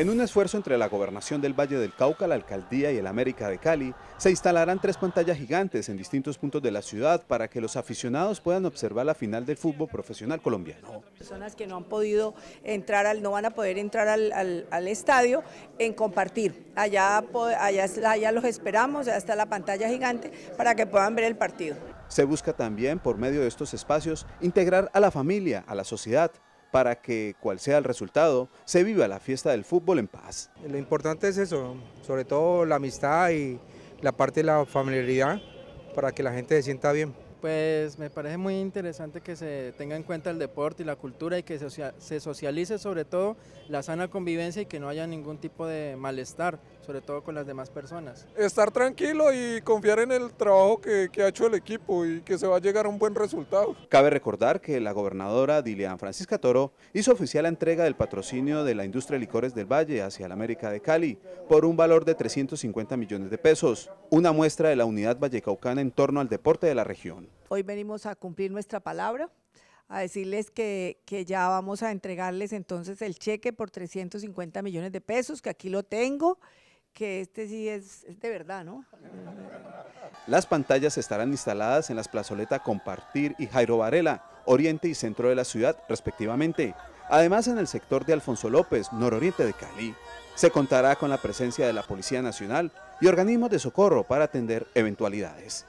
En un esfuerzo entre la gobernación del Valle del Cauca, la alcaldía y el América de Cali, se instalarán tres pantallas gigantes en distintos puntos de la ciudad para que los aficionados puedan observar la final del fútbol profesional colombiano. Personas que no han podido entrar, al, no van a poder entrar al, estadio en compartir. Allá, los esperamos, ya está la pantalla gigante para que puedan ver el partido. Se busca también, por medio de estos espacios, integrar a la familia, a la sociedad para que, cual sea el resultado, se viva la fiesta del fútbol en paz. Lo importante es eso, sobre todo la amistad y la parte de la familiaridad, para que la gente se sienta bien. Pues me parece muy interesante que se tenga en cuenta el deporte y la cultura y que se socialice sobre todo la sana convivencia y que no haya ningún tipo de malestar, sobre todo con las demás personas. Estar tranquilo y confiar en el trabajo que, ha hecho el equipo y que se va a llegar a un buen resultado. Cabe recordar que la gobernadora Dilian Francisca Toro hizo oficial la entrega del patrocinio de la industria de licores del Valle hacia la América de Cali por un valor de 350 millones de pesos, una muestra de la unidad vallecaucana en torno al deporte de la región. Hoy venimos a cumplir nuestra palabra, a decirles que, ya vamos a entregarles entonces el cheque por 350 millones de pesos, que aquí lo tengo, que este sí es, es de verdad, ¿no? Las pantallas estarán instaladas en las plazoletas Compartir y Jairo Varela, oriente y centro de la ciudad, respectivamente. Además, en el sector de Alfonso López, nororiente de Cali, se contará con la presencia de la Policía Nacional y organismos de socorro para atender eventualidades.